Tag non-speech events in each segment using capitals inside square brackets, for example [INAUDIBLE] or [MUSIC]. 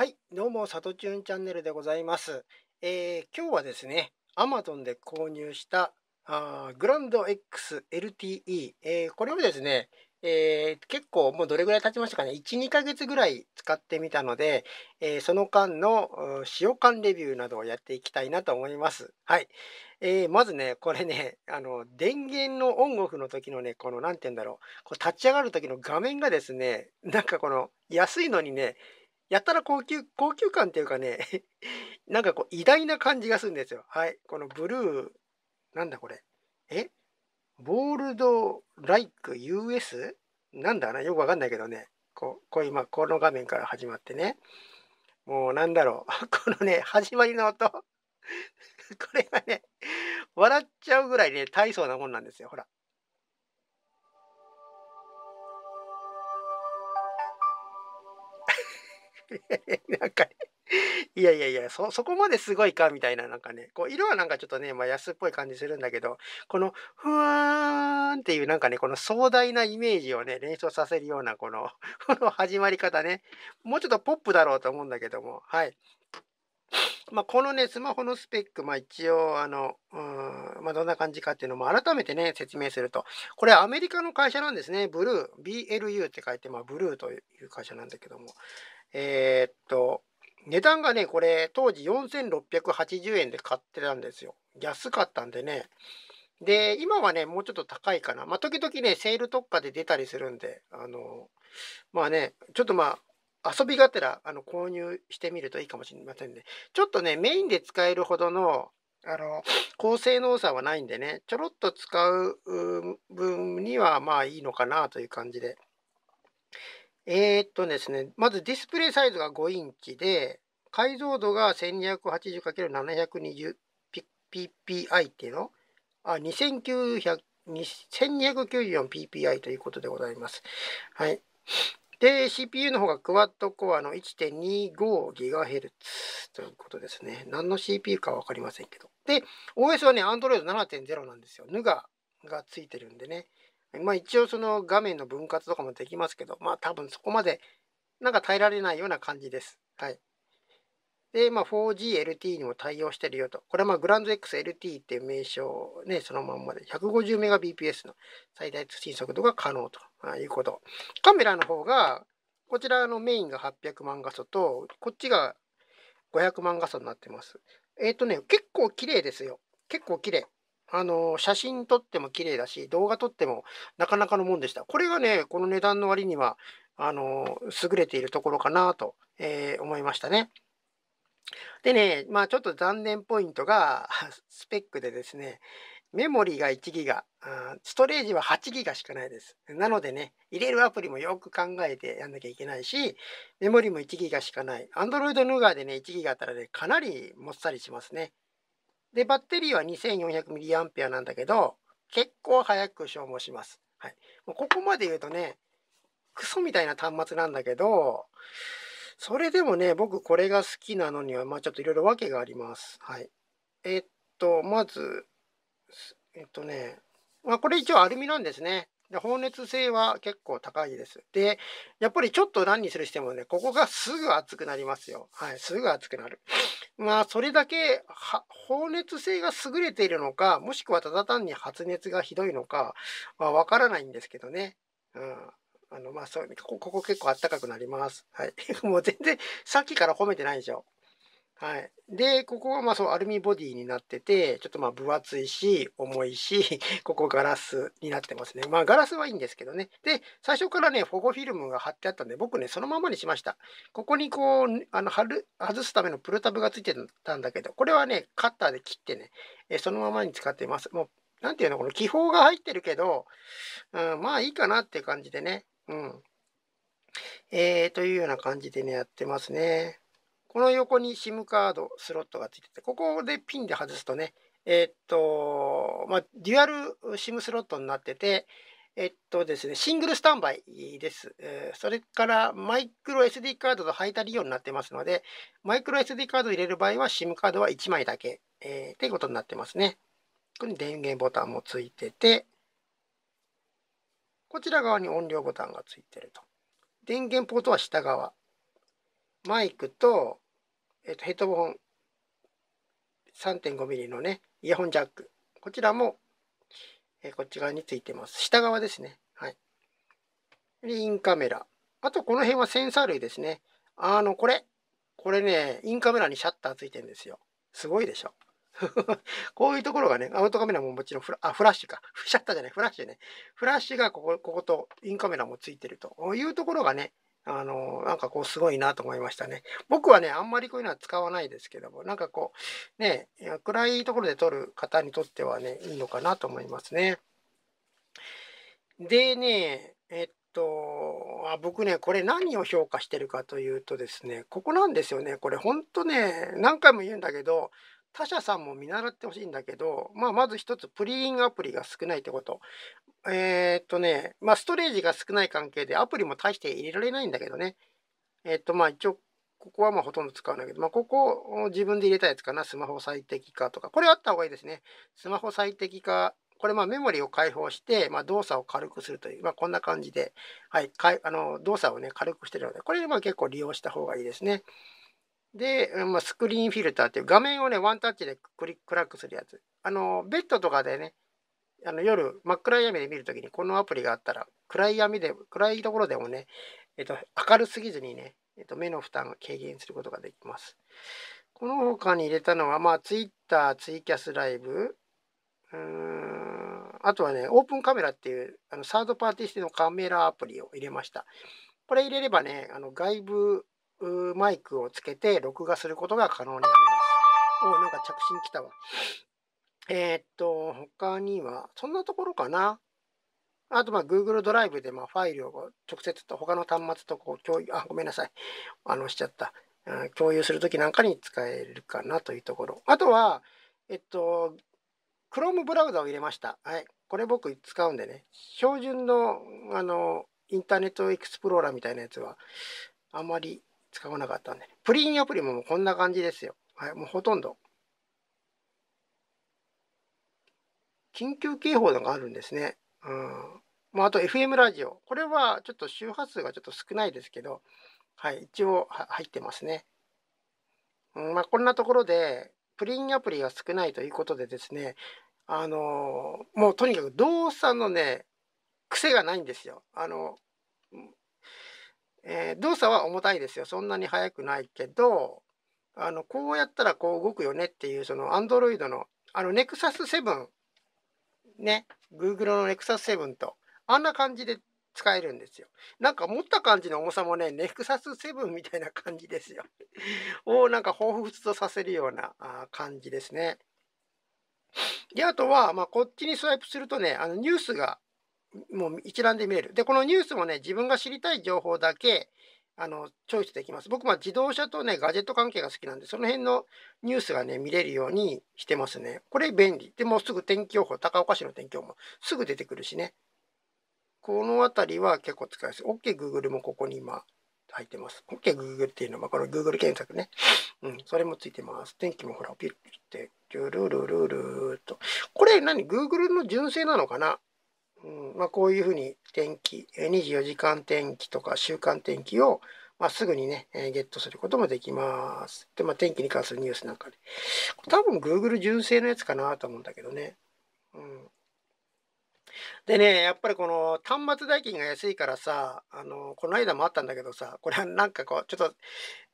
はい、どうも、さとちゅんチャンネルでございます。えー、今日はですね、Amazon で購入したあグランド X LTE、えー、これをですね、えー、結構もうどれぐらい経ちましたかね、1、2ヶ月ぐらい使ってみたので、えー、その間の使用感レビューなどをやっていきたいなと思います。はい。えー、まずね、これね、あの、電源のオンオフの時のね、この、なんて言うんだろう、こう立ち上がる時の画面がですね、なんかこの、安いのにね、やたら高級、高級感っていうかね、[LAUGHS] なんかこう偉大な感じがするんですよ。はい。このブルー、なんだこれ。えボールドライク US? なんだなよくわかんないけどね。こう、こう今、この画面から始まってね。もうなんだろう。[LAUGHS] このね、始まりの音。[LAUGHS] これがね、笑っちゃうぐらいね、大層なもんなんですよ。ほら。[LAUGHS] なんか、ね、いやいやいや、そ、そこまですごいかみたいな、なんかね、こう、色はなんかちょっとね、まあ安っぽい感じするんだけど、この、ふわーんっていうなんかね、この壮大なイメージをね、連想させるような、この、[LAUGHS] この始まり方ね、もうちょっとポップだろうと思うんだけども、はい。まあ、このね、スマホのスペック、まあ、一応、あの、うん、まあ、どんな感じかっていうのも改めてね、説明すると。これ、アメリカの会社なんですね。ブルー、BLU って書いて、まあ、ブルーという会社なんだけども。えー、っと、値段がね、これ当時4680円で買ってたんですよ。安かったんでね。で、今はね、もうちょっと高いかな。まあ、時々ね、セール特価で出たりするんで、あの、まあね、ちょっとまあ、遊びがてら、あの、購入してみるといいかもしれませんね。ちょっとね、メインで使えるほどの、あの、高性能さはないんでね、ちょろっと使う分には、まあいいのかなという感じで。えー、っとですね、まずディスプレイサイズが5インチで、解像度が 1280×720ppi っていうのあ、2294ppi ということでございます。はい。で、CPU の方がクワッドコアの 1.25GHz ということですね。何の CPU かわかりませんけど。で、OS はね、Android 7.0なんですよ。ヌガがついてるんでね。まあ一応その画面の分割とかもできますけど、まあ多分そこまでなんか耐えられないような感じです。はい。で、まあ 4GLT にも対応してるよと。これはまあグランド XLT っていう名称ね、そのまんまで 150Mbps の最大通信速度が可能ということ。カメラの方が、こちらのメインが800万画素と、こっちが500万画素になってます。えっ、ー、とね、結構綺麗ですよ。結構綺麗。あの、写真撮っても綺麗だし、動画撮ってもなかなかのもんでした。これがね、この値段の割には、あの、優れているところかなと、えー、思いましたね。でね、まあちょっと残念ポイントが、[LAUGHS] スペックでですね、メモリが1ギガ、ストレージは8ギガしかないです。なのでね、入れるアプリもよく考えてやんなきゃいけないし、メモリも1ギガしかない。Android ヌガーでね、1ギガあったらね、かなりもっさりしますね。で、バッテリーは 2400mAh なんだけど、結構早く消耗します。はい。もうここまで言うとね、クソみたいな端末なんだけど、それでもね、僕これが好きなのには、まあちょっといろいろ訳があります。はい。えっと、まず、えっとね、まあこれ一応アルミなんですね。で、放熱性は結構高いです。で、やっぱりちょっと何にするしてもね、ここがすぐ熱くなりますよ。はい、すぐ熱くなる。まあ、それだけ、放熱性が優れているのか、もしくはただ単に発熱がひどいのか、はわからないんですけどね。うん。あの、まあ、そう、ここここ結構あったかくなります。はい。[LAUGHS] もう全然、さっきから褒めてないでしょ。はい。で、ここはまあそうアルミボディになってて、ちょっとまあ分厚いし、重いし、[LAUGHS] ここガラスになってますね。まあガラスはいいんですけどね。で、最初からね、保護フィルムが貼ってあったんで、僕ね、そのままにしました。ここにこう、あの、貼る、外すためのプルタブがついてたんだけど、これはね、カッターで切ってね、えそのままに使っています。もう、なんていうの、この気泡が入ってるけど、うん、まあいいかなって感じでね。うん。えー、というような感じでね、やってますね。この横に SIM カードスロットがついてて、ここでピンで外すとね、えー、っと、まあ、デュアル SIM スロットになってて、えっとですね、シングルスタンバイです。えー、それからマイクロ SD カードと配達利用になってますので、マイクロ SD カードを入れる場合は SIM カードは1枚だけ、えー、っていうことになってますね。ここに電源ボタンもついてて、こちら側に音量ボタンがついてると。電源ポートは下側。マイクと,、えー、とヘッドホン 3.5mm のねイヤホンジャックこちらも、えー、こっち側についてます下側ですねはいインカメラあとこの辺はセンサー類ですねあのこれこれねインカメラにシャッターついてるんですよすごいでしょ [LAUGHS] こういうところがね、アウトカメラももちろんフラ、あ、フラッシュか。シャッターじゃない、フラッシュね。フラッシュがここ、こことインカメラもついてるというところがね、あの、なんかこうすごいなと思いましたね。僕はね、あんまりこういうのは使わないですけども、なんかこう、ね、暗いところで撮る方にとってはね、いいのかなと思いますね。でね、えっと、あ僕ね、これ何を評価してるかというとですね、ここなんですよね。これほんとね、何回も言うんだけど、他社さんも見習ってほしいんだけど、まあ、まず一つプリインアプリが少ないってこと。えー、っとね、まあ、ストレージが少ない関係でアプリも大して入れられないんだけどね。えー、っと、まあ一応、ここはまあほとんど使うんだけど、まあ、ここを自分で入れたやつかな。スマホ最適化とか。これあった方がいいですね。スマホ最適化。これまあメモリを開放して、まあ、動作を軽くするという、まあ、こんな感じで、はい、かいあの動作をね、軽くしてるので、これまあ結構利用した方がいいですね。で、まあ、スクリーンフィルターっていう画面をね、ワンタッチでクリック暗くするやつ。あの、ベッドとかでね、あの夜、真っ暗闇で見るときに、このアプリがあったら、暗い闇で、暗いところでもね、えっと、明るすぎずにね、えっと、目の負担を軽減することができます。この他に入れたのは、まあ、ツイッター、ツイキャスライブ、うーん、あとはね、オープンカメラっていう、あのサードパーティーてのカメラアプリを入れました。これ入れればね、あの外部マイクをつけて録画することが可能になります。おなんか着信来たわ。えー、っと、他には、そんなところかな。あと、まあ、Google ドライブで、まあ、ファイルを直接と他の端末とこう共有、あ、ごめんなさい。あの、しちゃった。うん、共有するときなんかに使えるかなというところ。あとは、えっと、Chrome ブラウザを入れました。はい。これ僕使うんでね。標準の、あの、インターネットエクスプローラーみたいなやつは、あまり使わなかったんで、プリンアプリもこんな感じですよ。はい、もうほとんど。緊急警報のがあるんですね。うん。まあ、あと FM ラジオ。これはちょっと周波数がちょっと少ないですけど、はい、一応入ってますね。うん、まあ、こんなところで、プリンアプリが少ないということでですね、あのー、もうとにかく動作のね、癖がないんですよ。あの、えー、動作は重たいですよそんなに速くないけどあのこうやったらこう動くよねっていうその Android のあの Nexus7 ね Google の Nexus7 とあんな感じで使えるんですよなんか持った感じの重さもね Nexus7 みたいな感じですよ [LAUGHS] をなんか彷彿とさせるようなあ感じですねであとは、まあ、こっちにスワイプするとねあのニュースがもう一覧で見れる。で、このニュースもね、自分が知りたい情報だけ、あの、チョイスできます。僕は自動車とね、ガジェット関係が好きなんで、その辺のニュースがね、見れるようにしてますね。これ便利。でもすぐ天気予報、高岡市の天気予報もすぐ出てくるしね。この辺りは結構使いやすい。OK Google もここに今入ってます。OK Google っていうのは、この Google 検索ね。うん、それもついてます。天気もほら、ピュッピッて、ルルルルルーと。これ何 ?Google の純正なのかなうんまあ、こういうふうに天気、24時間天気とか週間天気を、まあ、すぐにね、えゲットすることもできます。で、まあ、天気に関するニュースなんかで。多分 Google 純正のやつかなと思うんだけどね。うん。でね、やっぱりこの端末代金が安いからさ、あの、この間もあったんだけどさ、これはなんかこう、ちょっと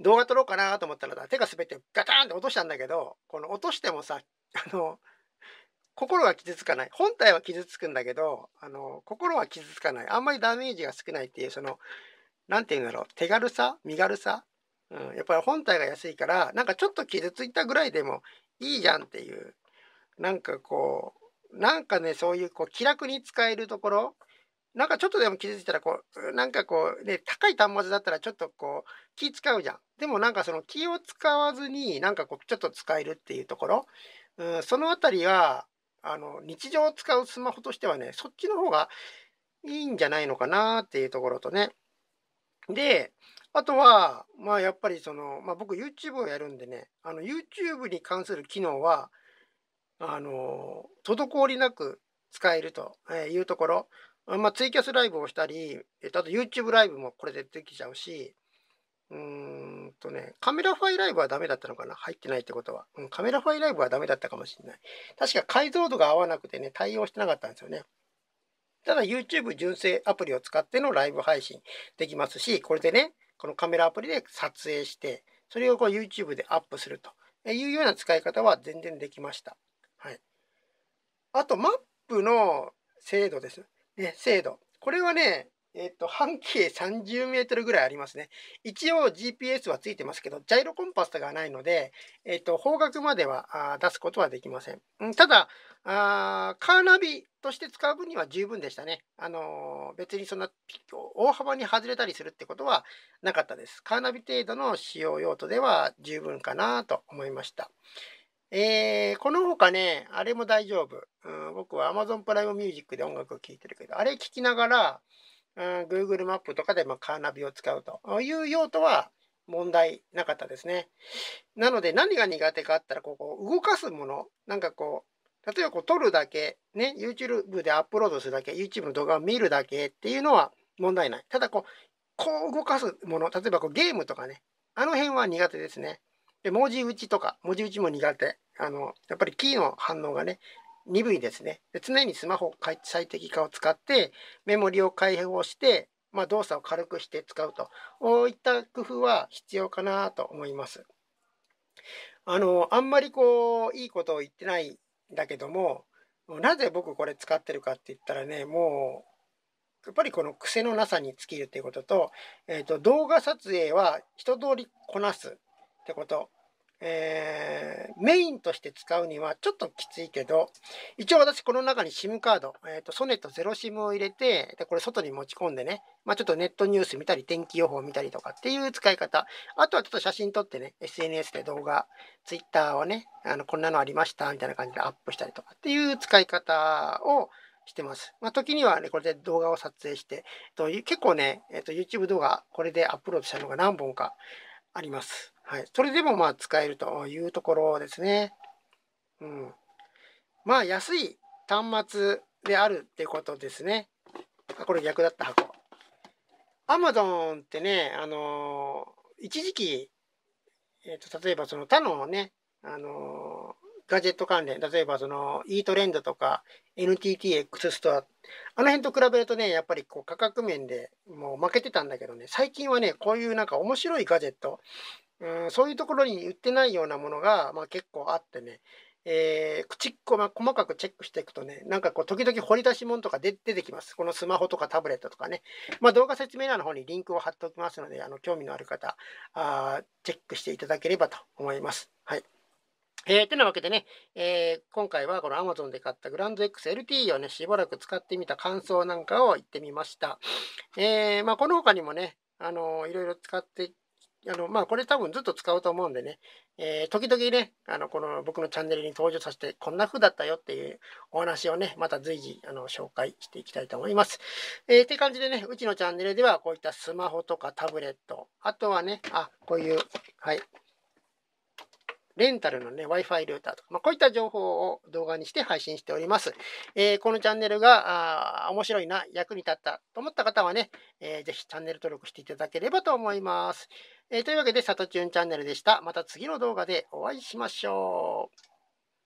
動画撮ろうかなと思ったら手が滑ってガタンって落としたんだけど、この落としてもさ、あの、心は傷つかない本体は傷つくんだけどあの心は傷つかないあんまりダメージが少ないっていうその何て言うんだろう手軽さ身軽さ、うん、やっぱり本体が安いからなんかちょっと傷ついたぐらいでもいいじゃんっていうなんかこうなんかねそういうこう気楽に使えるところなんかちょっとでも傷ついたらこうなんかこうね高い端末だったらちょっとこう気使うじゃんでもなんかその気を使わずになんかこうちょっと使えるっていうところ、うん、その辺りはあの、日常を使うスマホとしてはね、そっちの方がいいんじゃないのかなっていうところとね。で、あとは、まあやっぱりその、まあ僕 YouTube をやるんでね、あの YouTube に関する機能は、あの、滞りなく使えるというところ。まあツイキャスライブをしたり、あと YouTube ライブもこれでできちゃうし、うんとね、カメラファイライブはダメだったのかな入ってないってことは、うん。カメラファイライブはダメだったかもしれない。確か解像度が合わなくてね、対応してなかったんですよね。ただ YouTube 純正アプリを使ってのライブ配信できますし、これでね、このカメラアプリで撮影して、それをこう YouTube でアップするというような使い方は全然できました。はい。あと、マップの精度です。ね、精度。これはね、えっ、と、半径30メートルぐらいありますね。一応 GPS はついてますけど、ジャイロコンパスがないので、えっ、と、方角までは出すことはできません。ただ、あカーナビとして使う分には十分でしたね。あのー、別にそんな大幅に外れたりするってことはなかったです。カーナビ程度の使用用途では十分かなと思いました。えー、この他ね、あれも大丈夫。うん、僕は Amazon プライムミュージックで音楽を聴いてるけど、あれ聴きながら、Google マップとかでまカーナビを使うという用途は問題なかったですね。なので何が苦手かあったらここ動かすものなんかこう例えばこう撮るだけね YouTube でアップロードするだけ YouTube の動画を見るだけっていうのは問題ない。ただこうこう動かすもの例えばこうゲームとかねあの辺は苦手ですね。で文字打ちとか文字打ちも苦手。あのやっぱりキーの反応がね鈍いですね。で常にスマホ最適化を使ってメモリを開放して、まあ、動作を軽くして使うとこういった工夫は必要かなと思います。あのあんまりこういいことを言ってないんだけどもなぜ僕これ使ってるかって言ったらねもうやっぱりこの癖のなさに尽きるっていうことと,、えーと、と動画撮影は一通りこなすってことえー、メインとして使うにはちょっときついけど、一応私この中に SIM カード、えっ、ー、と、ソネットゼロ SIM を入れて、で、これ外に持ち込んでね、まあちょっとネットニュース見たり、天気予報見たりとかっていう使い方。あとはちょっと写真撮ってね、SNS で動画、Twitter をね、あの、こんなのありました、みたいな感じでアップしたりとかっていう使い方を、してます。まあ、時にはね、これで動画を撮影して、と、結構ね、えっと、YouTube 動画、これでアップロードしたのが何本かあります。はい、それでもまあ使えるというところですね。うん、まあ安い端末であるってことですね。あこれ逆だった箱。Amazon ってね、あのー、一時期、えーと、と例えばその他のね、あのー、ガジェット関連、例えばその e トレンドとか NTTX ストア、あの辺と比べるとね、やっぱりこう価格面でもう負けてたんだけどね、最近はね、こういうなんか面白いガジェット、うん、そういうところに売ってないようなものが、まあ、結構あってね、えー、口っこ、ま細かくチェックしていくとね、なんかこう、時々掘り出し物とか出てきます。このスマホとかタブレットとかね。まあ、動画説明欄の方にリンクを貼っておきますので、あの、興味のある方、あチェックしていただければと思います。はい。えー、てなわけでね、えー、今回はこの Amazon で買ったグランド XLT をね、しばらく使ってみた感想なんかを言ってみました。えー、まあ、この他にもね、あのいろいろ使ってあの、まあ、これ多分ずっと使うと思うんでね、えー、時々ね、あの、この僕のチャンネルに登場させて、こんな風だったよっていうお話をね、また随時、あの、紹介していきたいと思います。えー、って感じでね、うちのチャンネルでは、こういったスマホとかタブレット、あとはね、あ、こういう、はい、レンタルのね、Wi-Fi ルーターとか、まあ、こういった情報を動画にして配信しております。えー、このチャンネルが、あ面白いな、役に立ったと思った方はね、えー、ぜひチャンネル登録していただければと思います。えー、というわけで、さとちゅんチャンネルでした。また次の動画でお会いしましょう。